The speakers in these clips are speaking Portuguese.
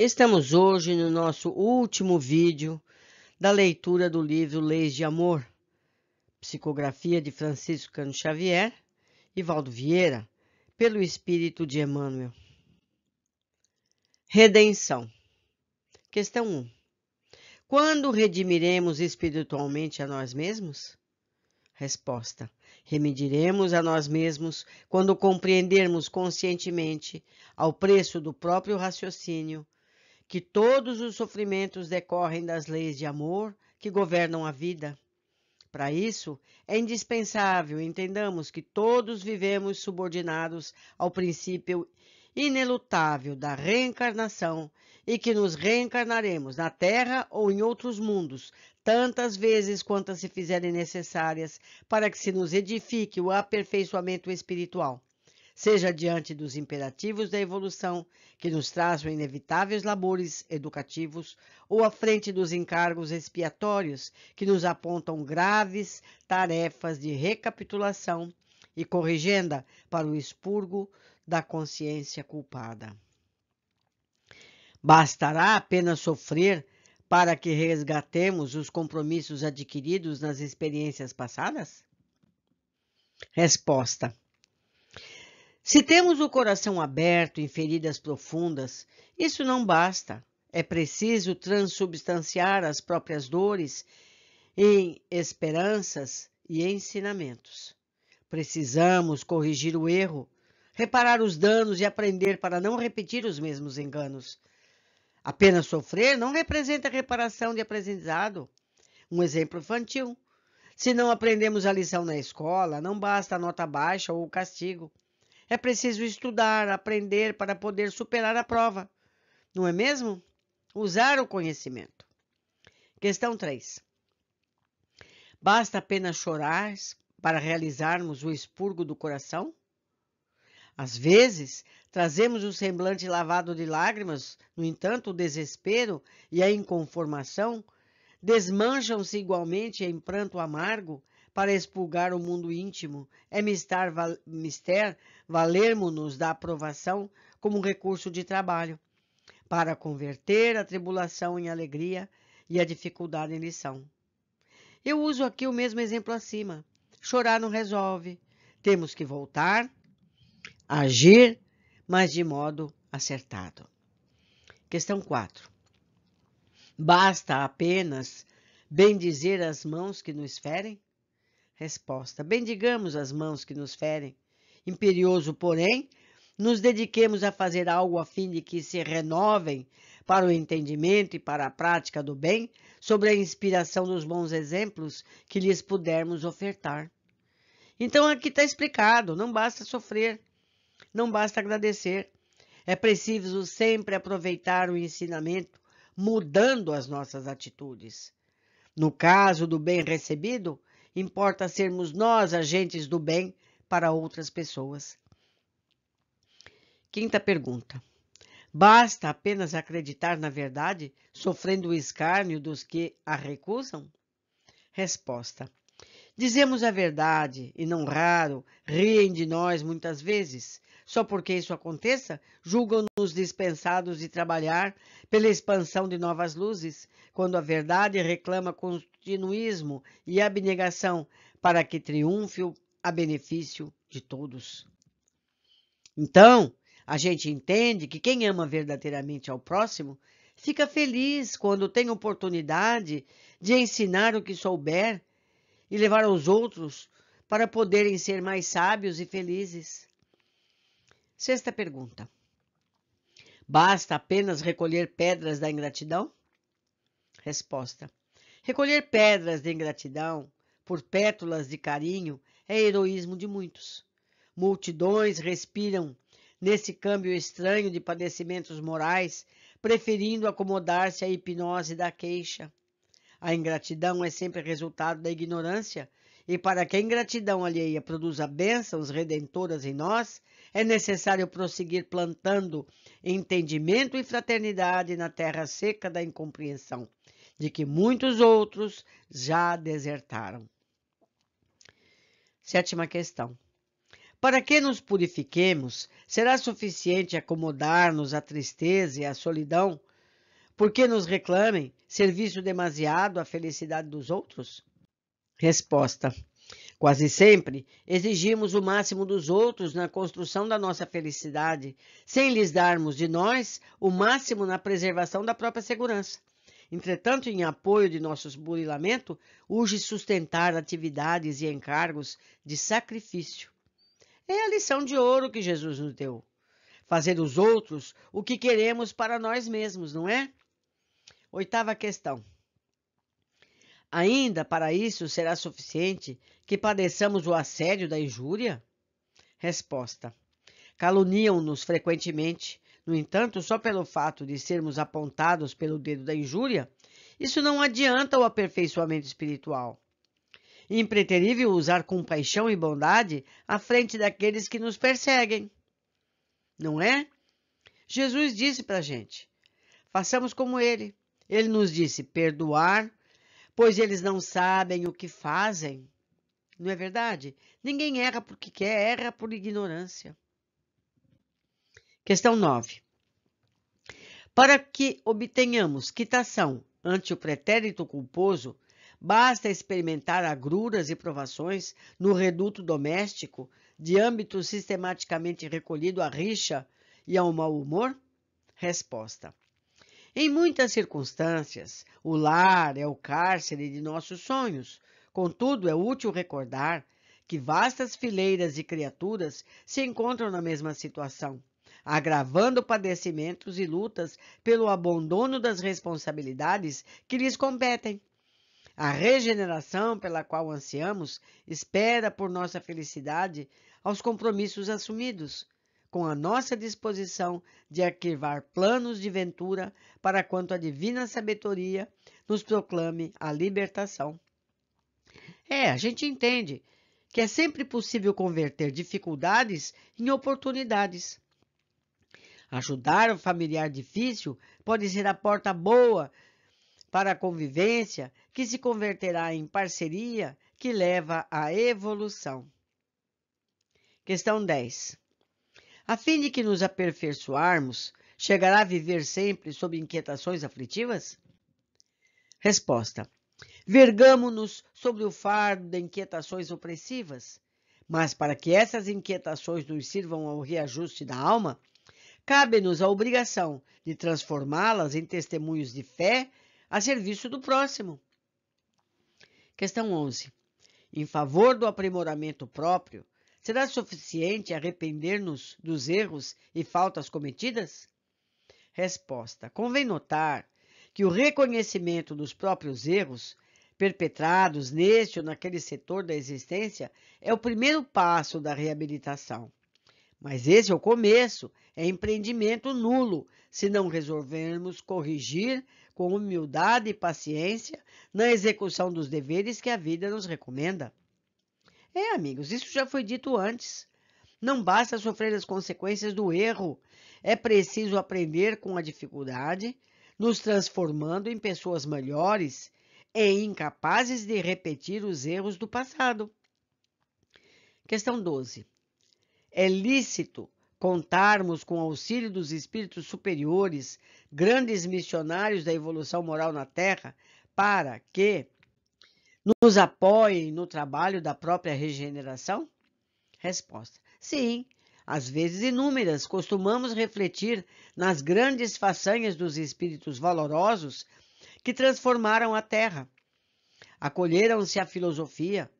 Estamos hoje no nosso último vídeo da leitura do livro Leis de Amor, psicografia de Francisco Cano Xavier e Valdo Vieira, pelo espírito de Emmanuel. Redenção. Questão 1. Quando redimiremos espiritualmente a nós mesmos? Resposta: Remediremos a nós mesmos quando compreendermos conscientemente, ao preço do próprio raciocínio, que todos os sofrimentos decorrem das leis de amor que governam a vida. Para isso, é indispensável entendamos que todos vivemos subordinados ao princípio inelutável da reencarnação e que nos reencarnaremos na Terra ou em outros mundos, tantas vezes quantas se fizerem necessárias para que se nos edifique o aperfeiçoamento espiritual seja diante dos imperativos da evolução, que nos trazem inevitáveis labores educativos, ou à frente dos encargos expiatórios, que nos apontam graves tarefas de recapitulação e corrigenda para o expurgo da consciência culpada. Bastará apenas sofrer para que resgatemos os compromissos adquiridos nas experiências passadas? Resposta: se temos o coração aberto em feridas profundas, isso não basta. É preciso transubstanciar as próprias dores em esperanças e ensinamentos. Precisamos corrigir o erro, reparar os danos e aprender para não repetir os mesmos enganos. Apenas sofrer não representa reparação de aprendizado. Um exemplo infantil. Se não aprendemos a lição na escola, não basta a nota baixa ou o castigo. É preciso estudar, aprender para poder superar a prova. Não é mesmo? Usar o conhecimento. Questão 3. Basta apenas chorar para realizarmos o expurgo do coração? Às vezes, trazemos o semblante lavado de lágrimas, no entanto, o desespero e a inconformação desmancham-se igualmente em pranto amargo para expulgar o mundo íntimo, é mister, val, mister valermos-nos da aprovação como recurso de trabalho, para converter a tribulação em alegria e a dificuldade em lição. Eu uso aqui o mesmo exemplo acima. Chorar não resolve. Temos que voltar, agir, mas de modo acertado. Questão 4. Basta apenas bendizer as mãos que nos ferem? Resposta: Bendigamos as mãos que nos ferem. Imperioso, porém, nos dediquemos a fazer algo a fim de que se renovem para o entendimento e para a prática do bem, sobre a inspiração dos bons exemplos que lhes pudermos ofertar. Então aqui está explicado: não basta sofrer, não basta agradecer. É preciso sempre aproveitar o ensinamento, mudando as nossas atitudes. No caso do bem recebido, Importa sermos nós agentes do bem para outras pessoas. Quinta pergunta. Basta apenas acreditar na verdade, sofrendo o escárnio dos que a recusam? Resposta. Dizemos a verdade e, não raro, riem de nós muitas vezes. Só porque isso aconteça, julgam dispensados de trabalhar pela expansão de novas luzes, quando a verdade reclama continuismo e abnegação para que triunfe a benefício de todos. Então, a gente entende que quem ama verdadeiramente ao próximo fica feliz quando tem oportunidade de ensinar o que souber e levar aos outros para poderem ser mais sábios e felizes. Sexta pergunta. Basta apenas recolher pedras da ingratidão? Resposta: Recolher pedras de ingratidão por pétulas de carinho é heroísmo de muitos. Multidões respiram nesse câmbio estranho de padecimentos morais, preferindo acomodar-se à hipnose da queixa. A ingratidão é sempre resultado da ignorância e para que a ingratidão alheia produza bênçãos redentoras em nós, é necessário prosseguir plantando entendimento e fraternidade na terra seca da incompreensão, de que muitos outros já desertaram. Sétima questão. Para que nos purifiquemos, será suficiente acomodar-nos à tristeza e à solidão? Por que nos reclamem serviço demasiado à felicidade dos outros? Resposta: Quase sempre exigimos o máximo dos outros na construção da nossa felicidade, sem lhes darmos de nós o máximo na preservação da própria segurança. Entretanto, em apoio de nossos burilamento, urge sustentar atividades e encargos de sacrifício. É a lição de ouro que Jesus nos deu. Fazer os outros o que queremos para nós mesmos, não é? Oitava questão. Ainda para isso será suficiente que padeçamos o assédio da injúria? Resposta: Caluniam-nos frequentemente. No entanto, só pelo fato de sermos apontados pelo dedo da injúria, isso não adianta o aperfeiçoamento espiritual. Impreterível usar compaixão e bondade à frente daqueles que nos perseguem. Não é? Jesus disse para a gente: façamos como ele. Ele nos disse perdoar pois eles não sabem o que fazem. Não é verdade? Ninguém erra porque quer, erra por ignorância. Questão 9. Para que obtenhamos quitação ante o pretérito culposo, basta experimentar agruras e provações no reduto doméstico, de âmbito sistematicamente recolhido à rixa e ao mau humor? Resposta. Em muitas circunstâncias, o lar é o cárcere de nossos sonhos. Contudo, é útil recordar que vastas fileiras de criaturas se encontram na mesma situação, agravando padecimentos e lutas pelo abandono das responsabilidades que lhes competem. A regeneração pela qual ansiamos espera por nossa felicidade aos compromissos assumidos com a nossa disposição de arquivar planos de ventura para quanto a divina sabedoria nos proclame a libertação. É, a gente entende que é sempre possível converter dificuldades em oportunidades. Ajudar o familiar difícil pode ser a porta boa para a convivência que se converterá em parceria que leva à evolução. Questão 10 a fim de que nos aperfeiçoarmos, chegará a viver sempre sob inquietações aflitivas? Resposta: Vergamo-nos sobre o fardo de inquietações opressivas, mas para que essas inquietações nos sirvam ao reajuste da alma, cabe-nos a obrigação de transformá-las em testemunhos de fé a serviço do próximo. Questão 11. Em favor do aprimoramento próprio, será suficiente arrepender-nos dos erros e faltas cometidas? Resposta: Convém notar que o reconhecimento dos próprios erros perpetrados neste ou naquele setor da existência é o primeiro passo da reabilitação. Mas esse é o começo, é empreendimento nulo, se não resolvermos corrigir com humildade e paciência na execução dos deveres que a vida nos recomenda. É, amigos, isso já foi dito antes. Não basta sofrer as consequências do erro, é preciso aprender com a dificuldade, nos transformando em pessoas melhores e incapazes de repetir os erros do passado. Questão 12. É lícito contarmos com o auxílio dos espíritos superiores, grandes missionários da evolução moral na Terra, para que nos apoiem no trabalho da própria regeneração? Resposta: Sim, às vezes inúmeras, costumamos refletir nas grandes façanhas dos espíritos valorosos que transformaram a Terra. Acolheram-se à filosofia,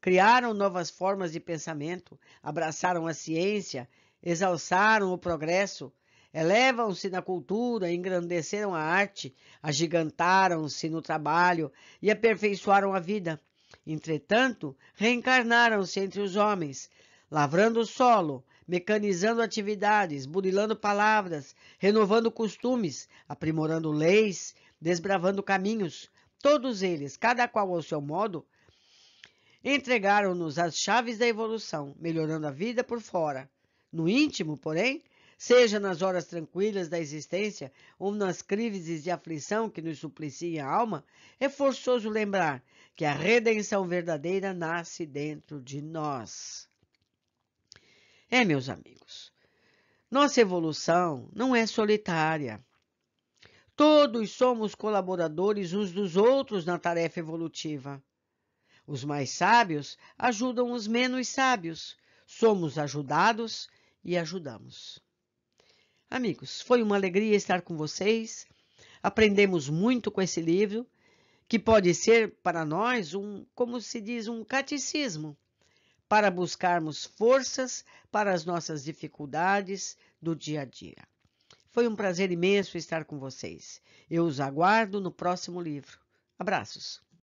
criaram novas formas de pensamento, abraçaram a ciência, exalçaram o progresso, Elevam-se na cultura, engrandeceram a arte, agigantaram-se no trabalho e aperfeiçoaram a vida. Entretanto, reencarnaram-se entre os homens, lavrando o solo, mecanizando atividades, burilando palavras, renovando costumes, aprimorando leis, desbravando caminhos. Todos eles, cada qual ao seu modo, entregaram-nos as chaves da evolução, melhorando a vida por fora. No íntimo, porém, seja nas horas tranquilas da existência ou nas crises de aflição que nos supliciem a alma, é forçoso lembrar que a redenção verdadeira nasce dentro de nós. É, meus amigos, nossa evolução não é solitária. Todos somos colaboradores uns dos outros na tarefa evolutiva. Os mais sábios ajudam os menos sábios. Somos ajudados e ajudamos. Amigos, foi uma alegria estar com vocês. Aprendemos muito com esse livro, que pode ser para nós um, como se diz, um catecismo, para buscarmos forças para as nossas dificuldades do dia a dia. Foi um prazer imenso estar com vocês. Eu os aguardo no próximo livro. Abraços.